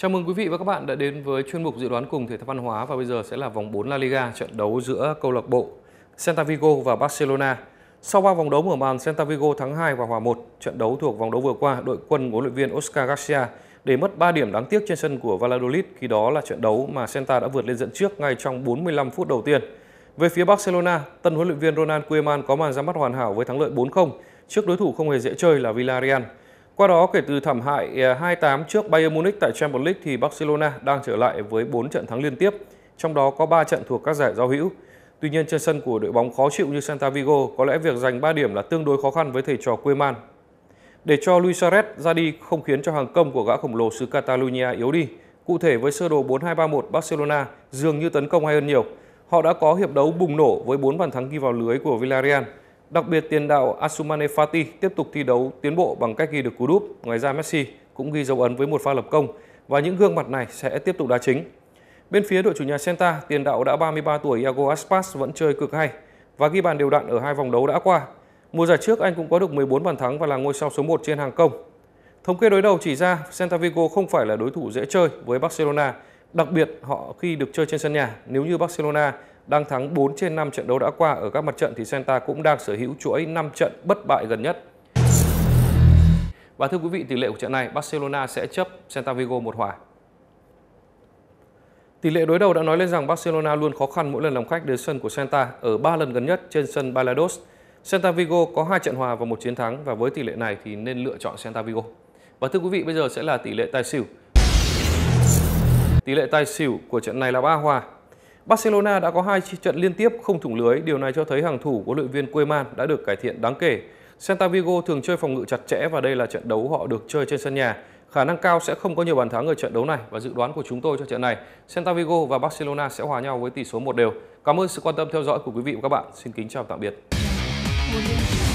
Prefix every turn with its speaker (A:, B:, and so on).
A: Chào mừng quý vị và các bạn đã đến với chuyên mục dự đoán cùng thể thao văn hóa và bây giờ sẽ là vòng 4 La Liga, trận đấu giữa câu lạc bộ Santa Vigo và Barcelona. Sau 3 vòng đấu mở màn, Santa Vigo thắng 2 và hòa 1. Trận đấu thuộc vòng đấu vừa qua, đội quân huấn luyện viên Oscar Garcia để mất 3 điểm đáng tiếc trên sân của Valladolid khi đó là trận đấu mà Santa đã vượt lên dẫn trước ngay trong 45 phút đầu tiên. Về phía Barcelona, tân huấn luyện viên Ronald Koeman có màn ra mắt hoàn hảo với thắng lợi 4-0 trước đối thủ không hề dễ chơi là Villarreal. Qua đó, kể từ thảm hại 2-8 à, trước Bayern Munich tại Champions League thì Barcelona đang trở lại với 4 trận thắng liên tiếp, trong đó có 3 trận thuộc các giải giao hữu. Tuy nhiên, trên sân của đội bóng khó chịu như Santa Vigo, có lẽ việc giành 3 điểm là tương đối khó khăn với thầy trò Man. Để cho Luis Suarez ra đi không khiến cho hàng công của gã khổng lồ xứ Catalonia yếu đi. Cụ thể với sơ đồ 4-2-3-1, Barcelona dường như tấn công hay hơn nhiều. Họ đã có hiệp đấu bùng nổ với 4 bàn thắng ghi vào lưới của Villarreal – Đặc biệt tiền đạo Asumane Fati tiếp tục thi đấu tiến bộ bằng cách ghi được cú đúp. Ngoài ra Messi cũng ghi dấu ấn với một pha lập công và những gương mặt này sẽ tiếp tục đá chính. Bên phía đội chủ nhà Senta, tiền đạo đã 33 tuổi Iago Aspas vẫn chơi cực hay và ghi bàn đều đặn ở hai vòng đấu đã qua. Mùa giải trước anh cũng có được 14 bàn thắng và là ngôi sao số 1 trên hàng công. Thống kê đối đầu chỉ ra Santa Vigo không phải là đối thủ dễ chơi với Barcelona, đặc biệt họ khi được chơi trên sân nhà nếu như Barcelona đang thắng 4 trên 5 trận đấu đã qua ở các mặt trận thì Santa cũng đang sở hữu chuỗi 5 trận bất bại gần nhất. Và thưa quý vị, tỷ lệ của trận này Barcelona sẽ chấp Santa Vigo một hòa. Tỷ lệ đối đầu đã nói lên rằng Barcelona luôn khó khăn mỗi lần làm khách đến sân của Santa ở 3 lần gần nhất trên sân Balados. Santa Vigo có 2 trận hòa và một chiến thắng và với tỷ lệ này thì nên lựa chọn Santa Vigo. Và thưa quý vị, bây giờ sẽ là tỷ lệ tài xỉu. Tỷ lệ tài xỉu của trận này là 3 hòa Barcelona đã có hai trận liên tiếp không thủng lưới, điều này cho thấy hàng thủ của luyện viên Koeman đã được cải thiện đáng kể. Santa Vigo thường chơi phòng ngự chặt chẽ và đây là trận đấu họ được chơi trên sân nhà. Khả năng cao sẽ không có nhiều bàn thắng ở trận đấu này và dự đoán của chúng tôi cho trận này, Santa Vigo và Barcelona sẽ hòa nhau với tỷ số 1 đều. Cảm ơn sự quan tâm theo dõi của quý vị và các bạn. Xin kính chào tạm biệt.